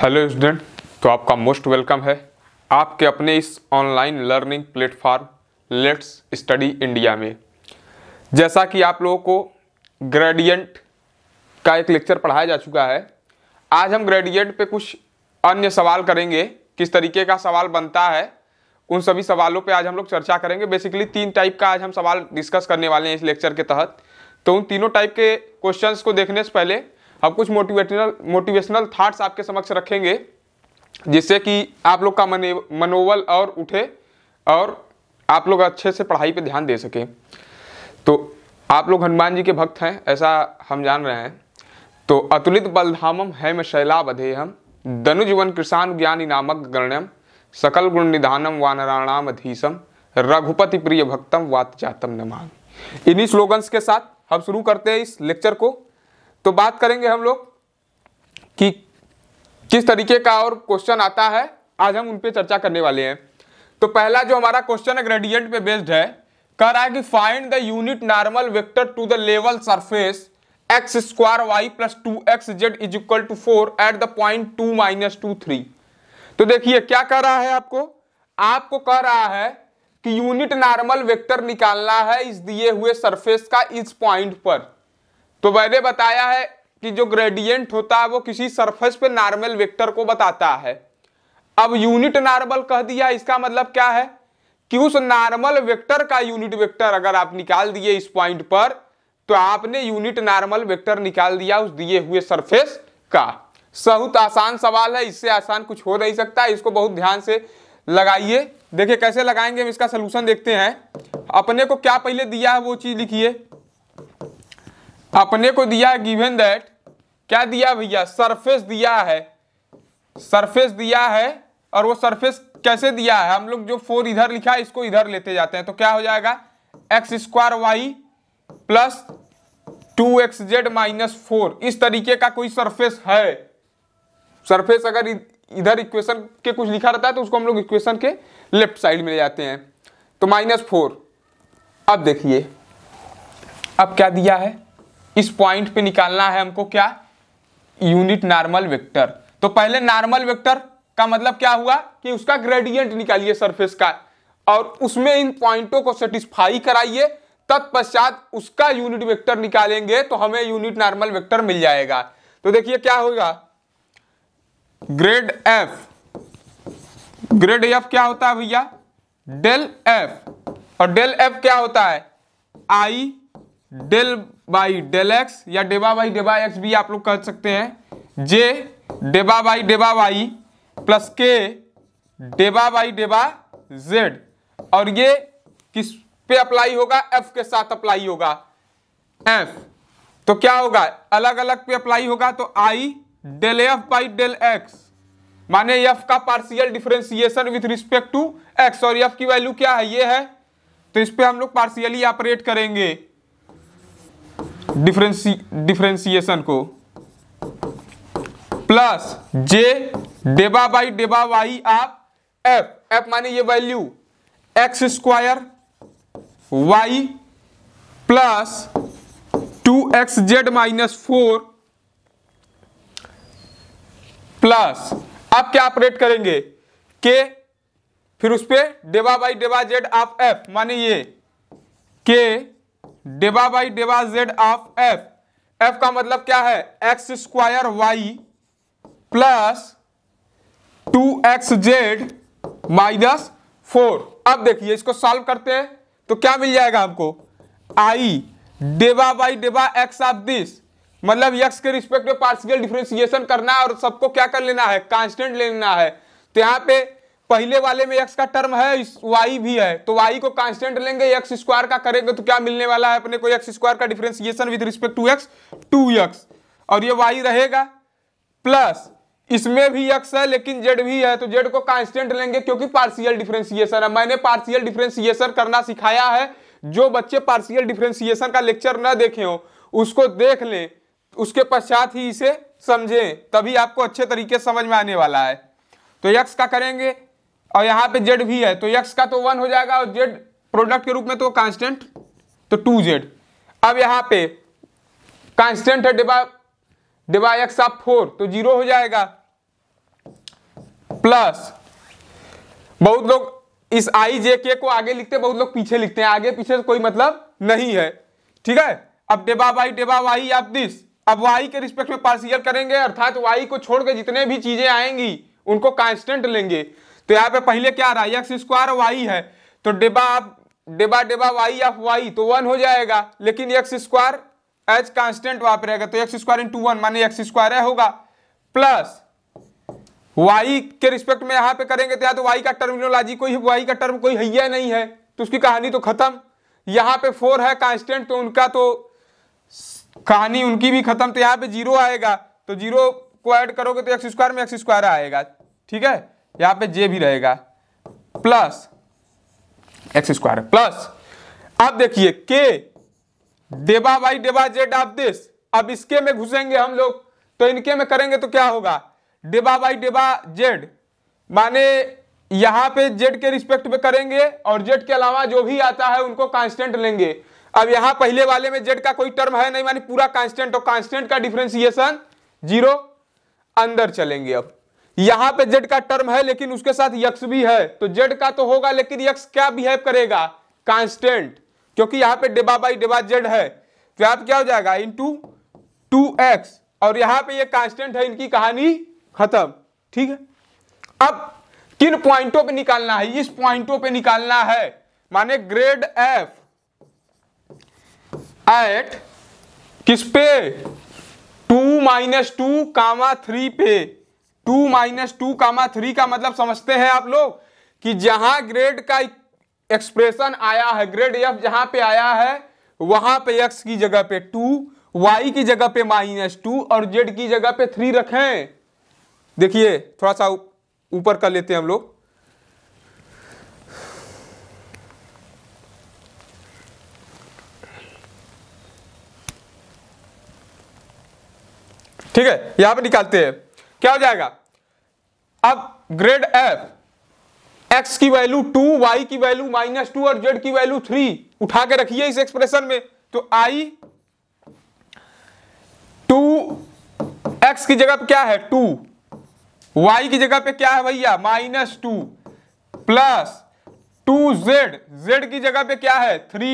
hello student तो आपका most welcome है आपके अपने इस online learning platform let's study India में जैसा कि आप लोगों को ग्रेडियंट का एक लेक्चर पढ़ाया जा चुका है आज हम ग्रेडियंट पे कुछ अन्य सवाल करेंगे किस तरीके का सवाल बनता है उन सभी सवालों पे आज हम लोग चर्चा करेंगे बेसिकली तीन टाइप का आज हम सवाल डिस्कस करने वाले हैं इस लेक्चर के तहत तो उन तीनों टाइप के क्वेश्चंस को देखने से पहले हम कुछ मोटिवेटनल मोटिवेशनल थाट्स आपके समक्ष रखेंगे जिससे कि आप लोग का मनोबल और उठे और आप लोग अच्छे से पढ़ाई पे ध्यान दे सकें तो आप लोग हनुमान जी के भक्त हैं ऐसा हम जान रहे हैं तो अतुलित बलधामम हैम शैलाब अधेयम दनुजवन कृषान ज्ञानी नामक गण्यम सकल गुण निधानम वानराणाम अधीसम रघुपति प्रिय भक्तम वात जातम नमान इन्हीं स्लोगन्स के साथ हम शुरू करते हैं इस लेक्चर को तो बात करेंगे हम लोग कि किस तरीके का और क्वेश्चन आता है आज हम उन पर चर्चा करने वाले हैं तो पहला जो हमारा क्वेश्चन ग्रेडियंट पे बेस्ड है कह रहा है कि find the unit normal vector to the level surface X square Y plus two X Z is equal to four at the point two minus two three तो देखिए क्या कह रहा है आपको आपको कह रहा है कि यूनिट नॉर्मल वेक्टर निकालना है इस दिए हुए सरफेस का इस पॉइंट पर तो मैंने बताया है कि जो ग्रेडियंट होता है वो किसी सरफेस पे नॉर्मल वेक्टर को बताता है अब यूनिट नॉर्मल कह दिया इसका मतलब क्या है कि उस नॉर्मल वेक्टर का यूनिट वेक्टर अगर आप निकाल दिए इस पॉइंट पर तो आपने यूनिट नॉर्मल वेक्टर निकाल दिया उस दिए हुए सरफेस का बहुत आसान सवाल है इससे आसान कुछ हो नहीं सकता इसको बहुत ध्यान से लगाइए देखिए कैसे लगाएंगे हम इसका सलूशन देखते हैं अपने को क्या पहले दिया है वो चीज़ लिखिए अपने को दिया है गिवन दैट क्या दिया भैया सरफेस दिया है सरफेस दिया है और वो सरफेस कैसे दिया है हम लोग जो फोर इधर लिखा है इसको इधर लेते जाते हैं तो क्या हो जाएगा X square Y plus two X Z minus four इस तरीके का कोई सरफेस है सरफेस अगर इधर इक्वेशन के कुछ लिखा रहता है तो उसको हम लोग इक्वेशन के लेफ्ट साइड में ले जाते हैं तो माइनस फोर अब देखिए अब क्या दिया है इस पॉइंट पे निकालना है हमको क्या यूनिट नॉर्मल वेक्टर तो पहले नॉर्मल वेक्टर का मतलब क्या हुआ कि उसका ग्रेडियंट निकालिए सरफेस का और उसमें इन पॉइंटों को सेटिस्फाई कराइए तत्पश्चात उसका यूनिट वेक्टर निकालेंगे तो हमें यूनिट नॉर्मल वेक्टर मिल जाएगा तो देखिए क्या होगा ग्रेड एफ ग्रेड एफ क्या होता है भैया डेल एफ और डेल एफ क्या होता है I del by del X या डेबा बाई डेबा एक्स भी आप लोग कह सकते हैं जे डेबा बाई डेबा वाई प्लस के डेबा बाई डेबा जेड और ये किस पे अप्लाई होगा एफ के साथ अप्लाई होगा एफ तो क्या होगा अलग अलग पे अप्लाई होगा तो I del F by del X माने एफ का partial differentiation with respect to X और एफ की वैल्यू क्या है ये है तो इस पर हम लोग पार्शियली ऑपरेट करेंगे डिफ्रेंसी डिफ्रेंसिएशन को प्लस जे डेबा बाई डेबा वाई आप एफ एफ माने ये value X square Y plus two X Z minus four plus आप क्या ऑपरेट करेंगे के फिर उस पर डेबा बाई डेबा जेड आप एफ माने ये के डेबा बाई डेबा जेड ऑफ एफ एफ का मतलब क्या है x square Y plus two X Z minus four अब देखिए इसको सॉल्व करते हैं तो क्या मिल जाएगा हमको आई डेबा बाई डेबा एक्स ऑफ दिस मतलब यक्स के रिस्पेक्ट में पार्शियल डिफ्रेंसिएशन करना है और सबको क्या कर लेना है कांस्टेंट लेना है तो यहां पे पहले वाले में एक्स का टर्म है वाई भी है तो वाई को कांस्टेंट लेंगे एक्स स्क्वायर का करेंगे तो क्या मिलने वाला है अपने को एक्स स्क्वायर का differentiation with respect to X two X और ये वाई रहेगा प्लस इसमें भी एक्स है लेकिन जेड भी है तो जेड को कांस्टेंट लेंगे क्योंकि पार्शियल डिफ्रेंसिएशन है मैंने पार्शियल डिफ्रेंसिएशन करना सिखाया है जो बच्चे पार्शियल डिफ्रेंसिएशन का लेक्चर ना देखे हो उसको देख लें उसके पश्चात ही इसे समझें तभी आपको अच्छे तरीके समझ में आने वाला है तो यक्स का करेंगे और यहाँ पे जेड भी है तो यक्स का तो वन हो जाएगा और जेड प्रोडक्ट के रूप में तो कांस्टेंट तो टू जेड अब यहाँ पे कांस्टेंट है डिबा डिबा एक्स ऑफ फोर तो जीरो हो जाएगा प्लस बहुत लोग इस आई जे के को आगे लिखते हैं बहुत लोग पीछे लिखते हैं आगे पीछे तो कोई मतलब नहीं है ठीक है अब डेबा वाई डेबा वाई आप दिस अब वाई के रिस्पेक्ट में पार्सियल करेंगे अर्थात वाई को छोड़कर जितने भी चीजें आएंगी उनको कांस्टेंट लेंगे तो यहाँ पे पहले क्या रहा एक्स स्क्वायर वाई है तो डिबा आप डिबा डिबा वाई ऑफ वाई तो वन हो जाएगा लेकिन एक्स स्क्वायर एच कांस्टेंट वहां पर रहेगा तो एक्स स्क्वायर इंटू वन माने एक्स स्क्वायर है होगा प्लस वाई के रिस्पेक्ट में यहाँ पे करेंगे तो या तो वाई का टर्मिनोलॉजी कोई वाई का टर्म कोई है या नहीं है तो उसकी कहानी तो खत्म यहाँ पे फोर है कांस्टेंट तो उनका तो कहानी उनकी भी खत्म तो यहाँ पे जीरो आएगा तो जीरो को ऐड करोगे तो एक्स स्क्वायर में एक्स स्क्वायर आएगा ठीक है यहाँ पे जे भी रहेगा प्लस एक्स स्क्वायर प्लस अब देखिए के डेबा बाई डेबा जेड ऑफ दिस अब इसके में घुसेंगे हम लोग तो इनके में करेंगे तो क्या होगा डेबा बाई डेबा जेड माने यहाँ पे जेड के रिस्पेक्ट में करेंगे और जेड के अलावा जो भी आता है उनको कांस्टेंट लेंगे अब यहाँ पहले वाले में जेड का कोई टर्म है नहीं मानी पूरा कांस्टेंट और कांस्टेंट का डिफ्रेंसिएशन जीरो अंदर चलेंगे अब यहां पे जेड का टर्म है लेकिन उसके साथ यक्स भी है तो जेड का तो होगा लेकिन यक्स क्या बिहेव करेगा कांस्टेंट क्योंकि यहां पे डेबा बाई डेबा जेड है तो आप क्या हो जाएगा इंटू टू एक्स और यहां पे ये कांस्टेंट है इनकी कहानी खत्म ठीक है अब किन पॉइंटों पे निकालना है इस पॉइंटों पे निकालना है माने ग्रेड एफ एट किस पे two minus two comma three पे two minus two comma three का मतलब समझते हैं आप लोग कि जहां ग्रेड का एक्सप्रेशन आया है ग्रेड एफ जहां पे आया है वहां पे एक्स की जगह पे टू वाई की जगह पे माइनस टू और जेड की जगह पे थ्री रखें देखिए थोड़ा सा ऊपर कर लेते हैं हम लोग ठीक है यहां पे निकालते हैं क्या हो जाएगा अब ग्रेड एफ एक्स की वैल्यू टू वाई की वैल्यू माइनस टू और जेड की वैल्यू थ्री उठा के रखिए इस एक्सप्रेशन में तो आई टू एक्स की जगह पे क्या है टू वाई की जगह पे क्या है भैया minus two plus two Z Z की जगह पे क्या है three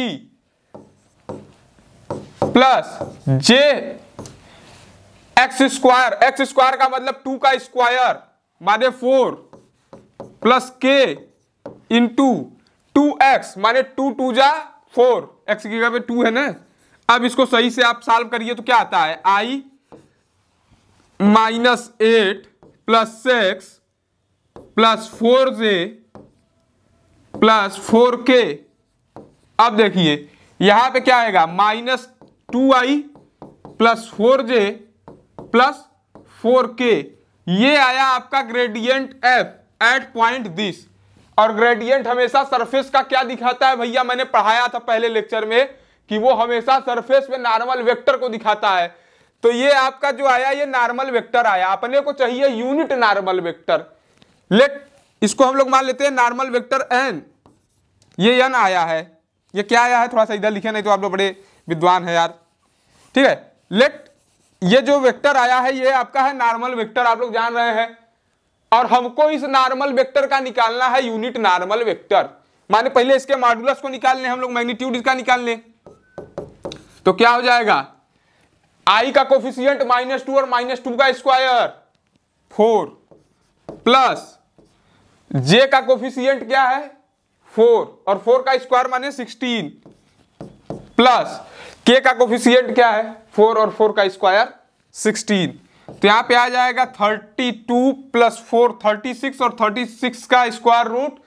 plus J X square X square का मतलब टू का स्क्वायर माने four plus K in two X माने टू टू जा फोर एक्स की जगह पे टू है ना अब इसको सही से आप सॉल्व करिए तो क्या आता है I minus eight plus six plus four J plus four K अब देखिए यहां पे क्या आएगा minus two I plus four J plus four K ये आया आपका gradient F at point this और ग्रेडियंट हमेशा सरफेस का क्या दिखाता है भैया मैंने पढ़ाया था पहले लेक्चर में कि वो हमेशा सरफेस में नॉर्मल वेक्टर को दिखाता है तो ये आपका जो आया ये नॉर्मल वेक्टर आया अपने को चाहिए यूनिट नॉर्मल वेक्टर ले इसको हम लोग मान लेते हैं नॉर्मल वेक्टर एन ये एन आया है ये क्या आया है थोड़ा सा इधर लिखे नहीं तो आप लोग बड़े विद्वान है यार ठीक है लेट ये जो वेक्टर आया है ये आपका है नॉर्मल वेक्टर आप लोग जान रहे हैं और हमको इस नॉर्मल वेक्टर का निकालना है यूनिट नॉर्मल वेक्टर माने पहले इसके मॉडुलस को निकाल लें हम लोग मैग्नीट्यूड इसका निकाल लें तो क्या हो जाएगा आई का कोफिशियंट माइनस टू और माइनस टू का स्क्वायर फोर प्लस जे का कोफिशियंट क्या है फोर और फोर का स्क्वायर माने सिक्सटीन प्लस के का कोफिशियंट क्या है फोर और फोर का स्क्वायर सिक्सटीन तो यहां पे आ जाएगा thirty two plus four thirty six और थर्टी सिक्स का स्क्वायर रूट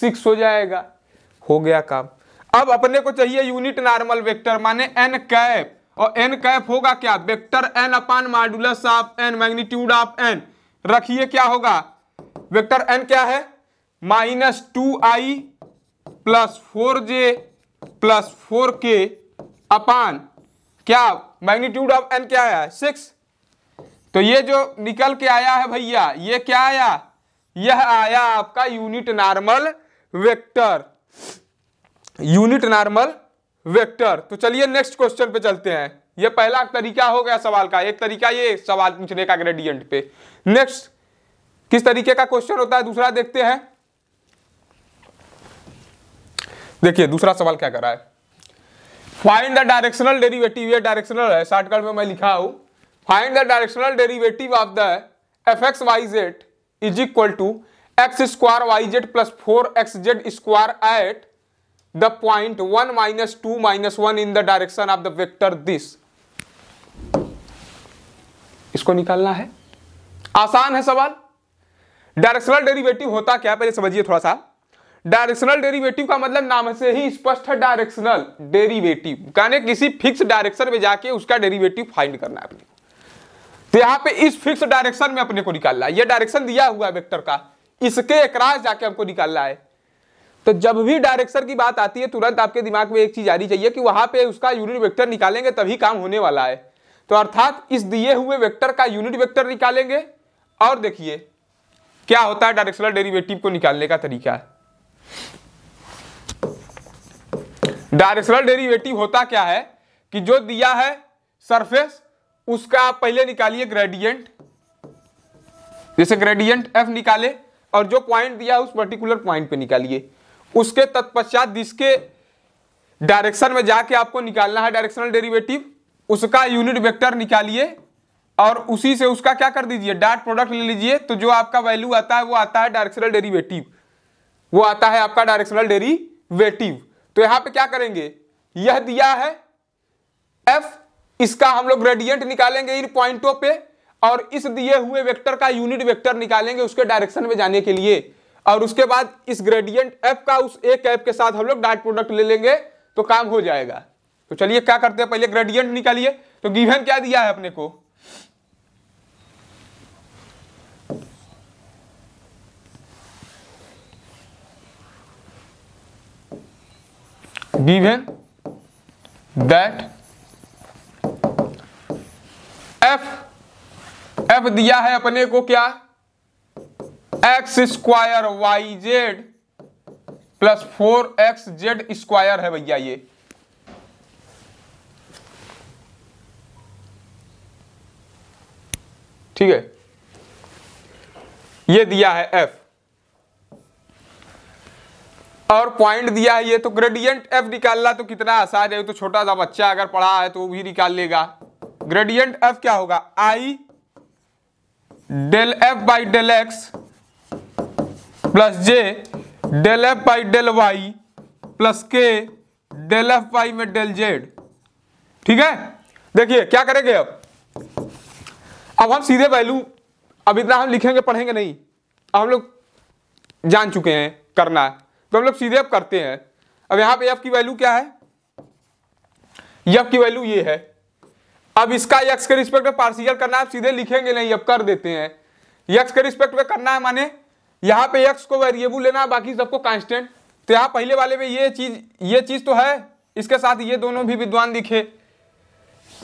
सिक्स हो जाएगा हो गया काम अब अपने को चाहिए यूनिट नॉर्मल वेक्टर माने एन कैप और एन कैप होगा क्या vector N upon modulus of N magnitude of N रखिए क्या होगा वेक्टर एन क्या है minus two I plus four J plus four K upon क्या मैग्नीट्यूड ऑफ एन क्या आया सिक्स तो ये जो निकल के आया है भैया ये क्या आया यह आया आपका unit normal vector unit normal vector तो चलिए नेक्स्ट क्वेश्चन पे चलते हैं ये पहला तरीका हो गया सवाल का एक तरीका ये सवाल पूछने का ग्रेडियंट पे नेक्स्ट किस तरीके का क्वेश्चन होता है दूसरा देखते हैं देखिए दूसरा सवाल क्या कर रहा है फाइंड द डायरेक्शनल डेरिवेटिव ये डायरेक्शनल है शॉर्टकट में मैं लिखा हूं find the directional derivative of the F X Y Z is equal to X square Y Z plus four X Z square at the point one minus two minus one in the direction of the vector this इसको निकालना है आसान है सवाल directional derivative होता क्या पहले समझिए थोड़ा सा डायरेक्शनल डेरिवेटिव का मतलब नाम से ही स्पष्ट है डायरेक्शनल डेरिवेटिव यानी किसी फिक्स डायरेक्शन में जाके उसका डेरिवेटिव फाइंड करना है तो यहाँ पे इस फिक्स डायरेक्शन में अपने को निकालना है यह डायरेक्शन दिया हुआ है वेक्टर का इसके क्रॉस जाके हमको निकालना है तो जब भी डायरेक्शन की बात आती है तुरंत आपके दिमाग में एक चीज आनी चाहिए कि वहां पे उसका यूनिट वेक्टर निकालेंगे तभी काम होने वाला है तो अर्थात इस दिए हुए वेक्टर का यूनिट वेक्टर निकालेंगे और देखिए क्या होता है डायरेक्शनल डेरिवेटिव को निकालने का तरीका है डायरेक्शनल डेरिवेटिव होता क्या है कि जो दिया है सरफेस उसका आप पहले निकालिए ग्रेडियंट जैसे ग्रेडियंट एफ निकाले और जो पॉइंट दिया उस पर्टिकुलर पॉइंट पे निकालिए उसके तत्पश्चात जिसके डायरेक्शन में जाके आपको निकालना है डायरेक्शनल डेरिवेटिव उसका यूनिट वेक्टर निकालिए और उसी से उसका क्या कर दीजिए डार्ट प्रोडक्ट ले लीजिए तो जो आपका वैल्यू आता है वो आता है डायरेक्शनल डेरिवेटिव वो आता है आपका डायरेक्शनल डेरीवेटिव तो यहां पे क्या करेंगे यह दिया है एफ इसका हम लोग ग्रेडियंट निकालेंगे इन पॉइंटों पे और इस दिए हुए वेक्टर का यूनिट वेक्टर निकालेंगे उसके डायरेक्शन में जाने के लिए और उसके बाद इस ग्रेडियंट एफ का उस ए कैप के साथ हम लोग डाट प्रोडक्ट ले लेंगे तो काम हो जाएगा तो चलिए क्या करते हैं पहले ग्रेडियंट निकालिए तो गिवन क्या दिया है अपने को given that f f दिया है अपने को क्या X square Y Z plus four X Z square है भैया ये ठीक है ये दिया है एफ और पॉइंट दिया है ये तो ग्रेडियंट एफ निकालना तो कितना आसान है तो छोटा सा बच्चा अगर पढ़ा है तो वो भी निकाल लेगा ग्रेडियंट एफ क्या होगा I del F by del X plus J del F by del Y plus K del F by में डेल जेड ठीक है देखिए क्या करेंगे अब अब हम सीधे वैल्यू अब इतना हम लिखेंगे पढ़ेंगे नहीं अब हम लोग जान चुके हैं करना है तो हम लोग सीधे अब करते हैं अब यहां पे एफ की वैल्यू क्या है एफ की वैल्यू ये है अब इसका यक्स के रिस्पेक्ट में पार्सियल करना है सीधे लिखेंगे नहीं अब कर देते हैं यक्स के रिस्पेक्ट में करना है माने यहां पे यक्स को वेरिएबल लेना है बाकी सबको कांस्टेंट तो यहां पहले वाले में ये चीज ये चीज तो है इसके साथ ये दोनों भी विद्वान दिखे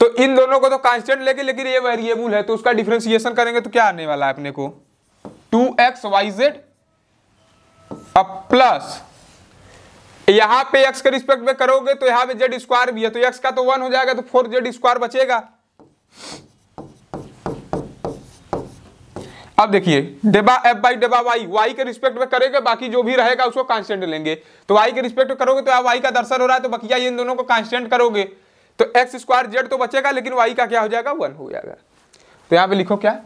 तो इन दोनों को तो कांस्टेंट लेके लेकिन ये वेरिएबल है तो उसका डिफ्रेंसिएशन करेंगे तो क्या आने वाला है अपने को टू एक्स वाई जेड अब प्लस यहां पे x के रिस्पेक्ट में करोगे तो यहां पे जेड स्क्वायर भी है तो x का तो वन हो जाएगा तो फोर जेड स्क्वायर बचेगा अब देखिए डेबा एफ बाई डेबा वाई वाई के रिस्पेक्ट में करेंगे बाकी जो भी रहेगा उसको कांस्टेंट लेंगे तो वाई के रिस्पेक्ट में करोगे तो आप वाई का दर्शन हो रहा है तो बकिया इन दोनों को कांस्टेंट करोगे तो एक्स स्क्वायर जेड तो बचेगा लेकिन वाई का क्या हो जाएगा वन हो जाएगा तो यहां पे लिखो क्या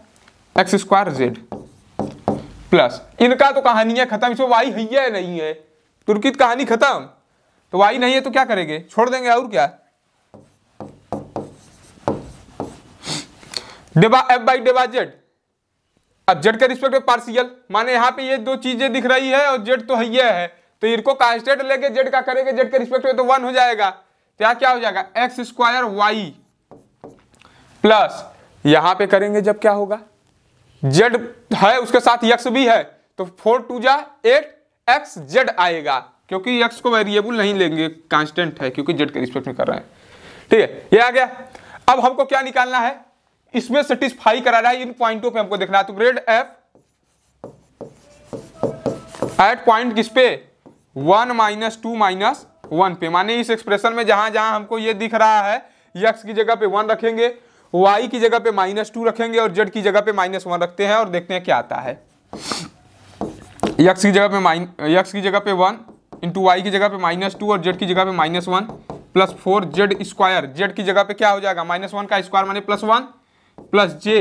एक्स स्क्वायर जेड प्लस इनका तो कहानी है खत्म इसमें वाई है नहीं है तुर्की कहानी खत्म तो वाई नहीं है तो क्या करेंगे छोड़ देंगे और क्या डेबा एफ बाई डेबा जेड अब जेड के रिस्पेक्ट में पार्सियल माने यहां पे ये दो चीजें दिख रही है और जेड तो है है तो इनको कांस्टेंट लेके जेड का करेंगे जेड के रिस्पेक्ट में तो वन हो जाएगा तो यहाँ क्या हो जाएगा एक्स स्क्वायर वाई प्लस यहां पे करेंगे जब क्या होगा जेड है उसके साथ यक्स भी है तो फोर टू जा एट एक्स जेड आएगा क्योंकि यक्स को वेरिएबल नहीं लेंगे कांस्टेंट है क्योंकि जेड के रिस्पेक्ट में कर रहे हैं ठीक है ये आ गया अब हमको क्या निकालना है इसमें सेटिस्फाई करा रहा है इन पॉइंटों पे हमको देखना है तो ग्रेड एफ एट पॉइंट किस पे one minus two minus one पे माने इस एक्सप्रेशन में जहां जहां हमको ये दिख रहा है यक्स की जगह पे वन रखेंगे वाई की जगह पे माइनस टू रखेंगे और जेड की जगह पे माइनस वन रखते हैं और देखते हैं क्या आता है यक्स की जगह पे माइन यक्स की जगह पे वन इंटू वाई की जगह पे माइनस टू और जेड की जगह पे minus one plus four Z square Z की जगह पे क्या हो जाएगा माइनस वन का स्क्वायर माने plus one plus J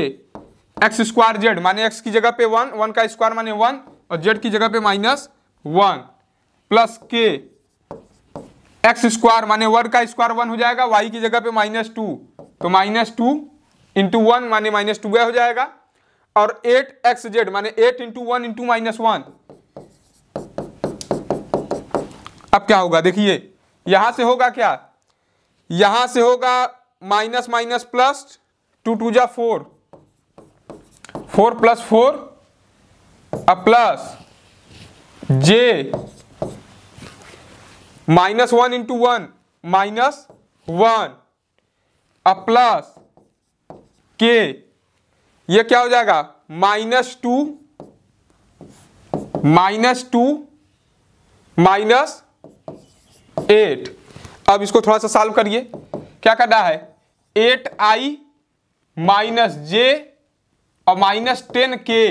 X square Z माने एक्स की जगह पे वन वन का स्क्वायर माने वन और जेड की जगह पे minus one plus K X square माने वन का स्क्वायर वन हो जाएगा वाई की जगह पे माइनस टू तो माइनस टू इंटू वन माने माइनस टू हो जाएगा और एट एक्स जेड माने eight into one into minus one अब क्या होगा देखिए यहां से होगा क्या यहां से होगा minus minus plus two two जा फोर फोर प्लस फोर अब plus J minus one into one minus one plus K ये क्या हो जाएगा minus two minus two minus eight अब इसको थोड़ा सा सॉल्व करिए क्या करना है एट आई माइनस जे और माइनस टेन के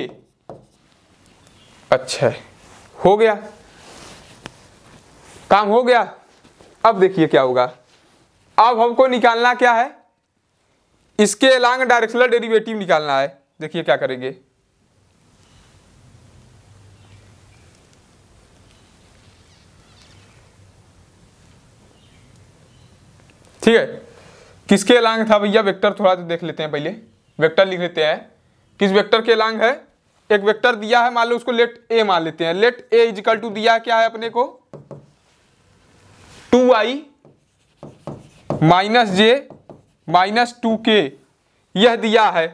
अच्छा हो गया काम हो गया अब देखिए क्या होगा अब हमको निकालना क्या है इसके अलांग डायरेक्शनल डेरिवेटिव निकालना है देखिए क्या करेंगे ठीक है किसके अलांग था भैया वेक्टर थोड़ा तो देख लेते हैं पहले वेक्टर लिख लेते हैं किस वेक्टर के अलांग है एक वेक्टर दिया है मान लो उसको लेट ए मान लेते हैं लेट ए इजिकल टू दिया क्या है अपने को टू आई माइनस जे माइनस टू के यह दिया है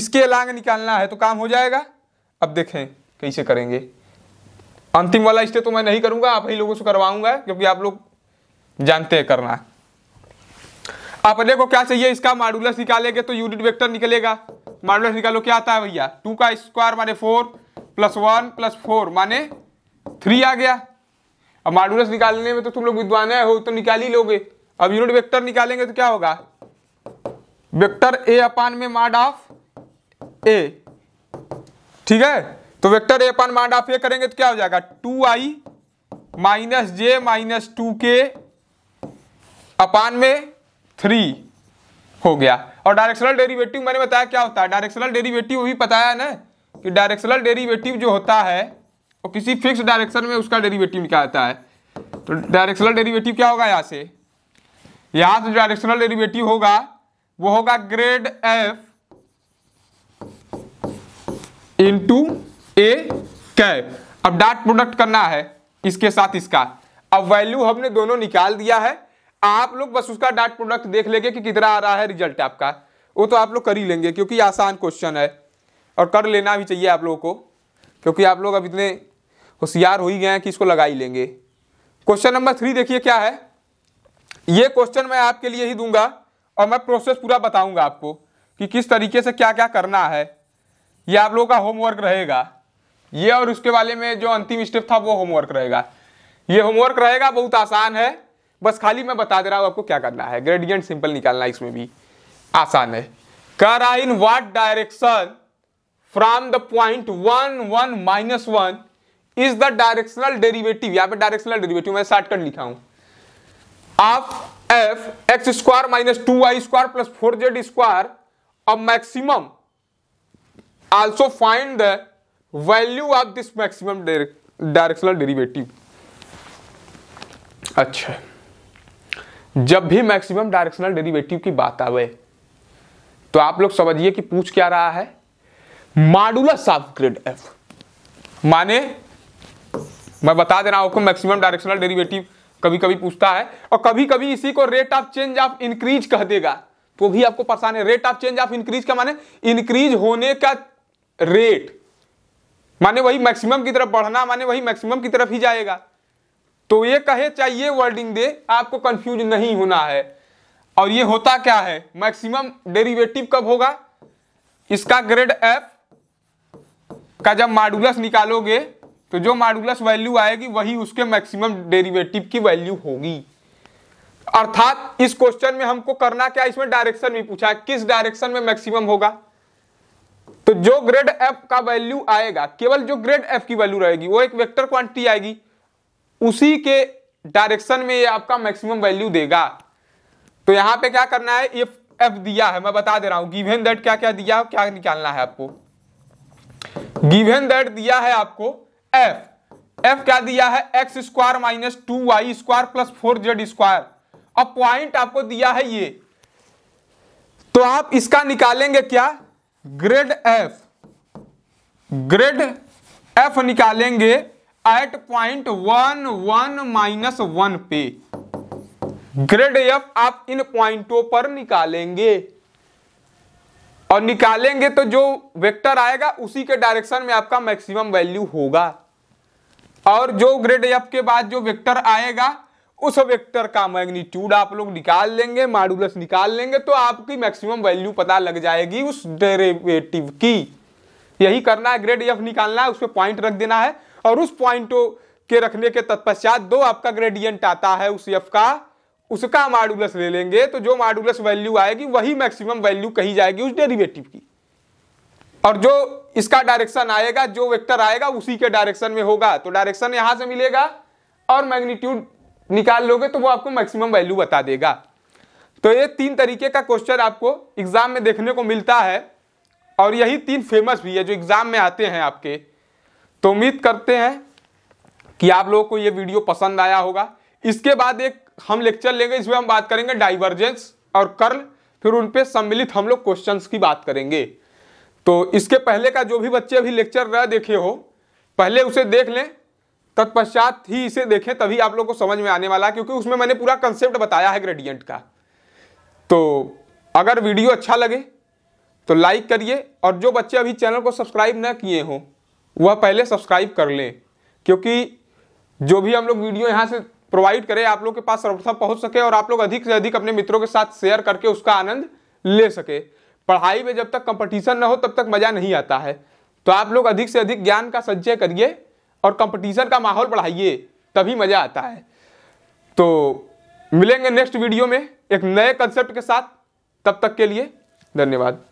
इसके अलांग निकालना है तो काम हो जाएगा अब देखें कैसे करेंगे अंतिम वाला स्टेप तो मैं नहीं करूंगा आप ही लोगों से करवाऊंगा क्योंकि आप लोग जानते हैं करना अपने को क्या चाहिए इसका मॉडुलस निकालेंगे तो यूनिट वेक्टर निकलेगा मॉडुलस निकालो क्या आता है भैया टू का स्क्वायर माने four plus one plus four माने थ्री आ गया अब मॉडुलस निकालने में तो तुम लोग विद्वान हो तो निकाल ही लोगे अब यूनिट वेक्टर निकालेंगे तो क्या होगा वेक्टर ए अपान में माड ऑफ ए ठीक है तो वेक्टर ए अपान माड ऑफ ए करेंगे तो क्या हो जाएगा टू आई माइनस जे माइनस टू के अपान में थ्री हो गया और डायरेक्शनल डेरिवेटिव मैंने बताया क्या होता है डायरेक्शनल डेरिवेटिव भी बताया है ना कि डायरेक्शनल डेरिवेटिव जो होता है वो किसी फिक्स डायरेक्शन में उसका डेरिवेटिव निकालता है तो डायरेक्शनल डेरिवेटिव क्या होगा यहाँ से यहां से जो डायरेक्शनल डेरिवेटिव होगा वो होगा grad f into a cap अब डॉट प्रोडक्ट करना है इसके साथ इसका अब वैल्यू हमने दोनों निकाल दिया है आप लोग बस उसका डॉट प्रोडक्ट देख लेंगे कि कितना आ रहा है रिजल्ट आपका वो तो आप लोग कर ही लेंगे क्योंकि आसान क्वेश्चन है और कर लेना भी चाहिए आप लोगों को क्योंकि आप लोग अब इतने होशियार हो ही गए हैं कि इसको लगा ही लेंगे क्वेश्चन नंबर थ्री देखिए क्या है ये क्वेश्चन मैं आपके लिए ही दूंगा और मैं प्रोसेस पूरा बताऊंगा आपको कि किस तरीके से क्या क्या करना है ये आप लोगों का होमवर्क रहेगा ये और उसके बारे में जो अंतिम स्टेप था वो होमवर्क रहेगा ये होमवर्क रहेगा बहुत आसान है बस खाली मैं बता दे रहा हूँ आपको क्या करना है ग्रेडियंट सिंपल निकालना इसमें भी आसान है कर in what direction from the point one one minus one is the directional derivative यहाँ पे डायरेक्शनल डेरिवेटिव मैं शॉर्टकट लिखा हूँ of f x square minus two y square plus four Z square uh maximum also find the value of this maximum directional derivative अच्छा जब भी maximum directional derivative की बात आवे तो आप लोग समझिए कि पूछ क्या रहा है मॉडुलस ऑफ ग्रेड एफ माने मैं बता दे रहा हूं आपको मैक्सिमम डायरेक्शनल डेरिवेटिव कभी कभी पूछता है और कभी कभी इसी को rate of change of increase कह देगा तो भी आपको परेशान है rate of change of increase का माने इंक्रीज होने का रेट माने वही मैक्सिमम की तरफ बढ़ना माने वही मैक्सिमम की तरफ ही जाएगा तो ये कहे चाहिए वर्डिंग दे आपको कंफ्यूज नहीं होना है और ये होता क्या है मैक्सिमम डेरिवेटिव कब होगा इसका ग्रेड एफ का जब मॉडुलस निकालोगे तो जो मॉडुलस वैल्यू आएगी वही उसके मैक्सिमम डेरिवेटिव की वैल्यू होगी अर्थात इस क्वेश्चन में हमको करना क्या इसमें डायरेक्शन भी पूछा है किस डायरेक्शन में मैक्सिमम होगा तो जो ग्रेड एफ का वैल्यू आएगा केवल जो ग्रेड एफ की वैल्यू रहेगी वो एक वेक्टर क्वांटिटी आएगी उसी के डायरेक्शन में ये आपका मैक्सिमम वैल्यू देगा तो यहां पे क्या करना है एफ एफ दिया है मैं बता दे रहा हूं गिवेन दैट क्या क्या दिया क्या निकालना है आपको गिवेन दैट दिया है आपको एफ एफ क्या दिया है x square minus two y square plus four Z square अब पॉइंट आपको दिया है ये तो आप इसका निकालेंगे क्या ग्रेड एफ ग्रेड एफ निकालेंगे at point one one minus one पे ग्रेड एफ आप इन पॉइंटों पर निकालेंगे और निकालेंगे तो जो वेक्टर आएगा उसी के डायरेक्शन में आपका मैक्सिमम वैल्यू होगा और जो ग्रेड एफ के बाद जो वेक्टर आएगा उस वेक्टर का मैग्नीट्यूड आप लोग निकाल लेंगे मॉडुलस निकाल लेंगे तो आपकी मैक्सिमम वैल्यू पता लग जाएगी उस डेरिवेटिव की यही करना है ग्रेड एफ निकालना है उस पर पॉइंट रख देना है और उस पॉइंट के रखने के तत्पश्चात दो आपका ग्रेडियंट आता है उस एफ का उसका मॉडुलस ले लेंगे तो जो मॉडुलस वैल्यू आएगी वही मैक्सिमम वैल्यू कही जाएगी उस डेरिवेटिव की और जो इसका डायरेक्शन आएगा जो वेक्टर आएगा उसी के डायरेक्शन में होगा तो डायरेक्शन यहां से मिलेगा और मैग्नीट्यूड निकाल लोगे तो वो आपको मैक्सिमम वैल्यू बता देगा तो ये तीन तरीके का क्वेश्चन आपको एग्जाम में देखने को मिलता है और यही तीन फेमस भी है जो एग्जाम में आते हैं आपके तो उम्मीद करते हैं कि आप लोगों को ये वीडियो पसंद आया होगा इसके बाद एक हम लेक्चर लेंगे इसमें हम बात करेंगे डाइवर्जेंस और कर्ल फिर उन पर सम्मिलित हम लोग क्वेश्चन की बात करेंगे तो इसके पहले का जो भी बच्चे अभी लेक्चर रह देखे हो पहले उसे देख लें तत्पश्चात ही इसे देखें तभी आप लोग को समझ में आने वाला है क्योंकि उसमें मैंने पूरा कंसेप्ट बताया है ग्रेडियंट का तो अगर वीडियो अच्छा लगे तो लाइक करिए और जो बच्चे अभी चैनल को सब्सक्राइब ना किए हों वह पहले सब्सक्राइब कर लें क्योंकि जो भी हम लोग वीडियो यहाँ से प्रोवाइड करें आप लोग के पास सर्वप्रथम पहुंच सके और आप लोग अधिक से अधिक अपने मित्रों के साथ शेयर करके उसका आनंद ले सके पढ़ाई में जब तक कंपटीशन ना हो तब तक मज़ा नहीं आता है तो आप लोग अधिक से अधिक ज्ञान का संचय करिए और कंपटीशन का माहौल बढ़ाइए तभी मज़ा आता है तो मिलेंगे नेक्स्ट वीडियो में एक नए कंसेप्ट के साथ तब तक के लिए धन्यवाद